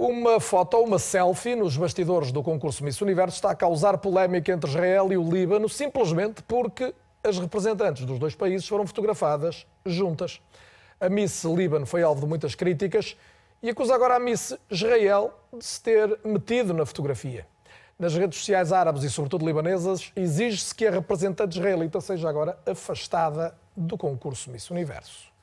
Uma foto, uma selfie nos bastidores do concurso Miss Universo está a causar polémica entre Israel e o Líbano simplesmente porque as representantes dos dois países foram fotografadas juntas. A Miss Líbano foi alvo de muitas críticas e acusa agora a Miss Israel de se ter metido na fotografia. Nas redes sociais árabes e, sobretudo, libanesas, exige-se que a representante israelita seja agora afastada do concurso Miss Universo.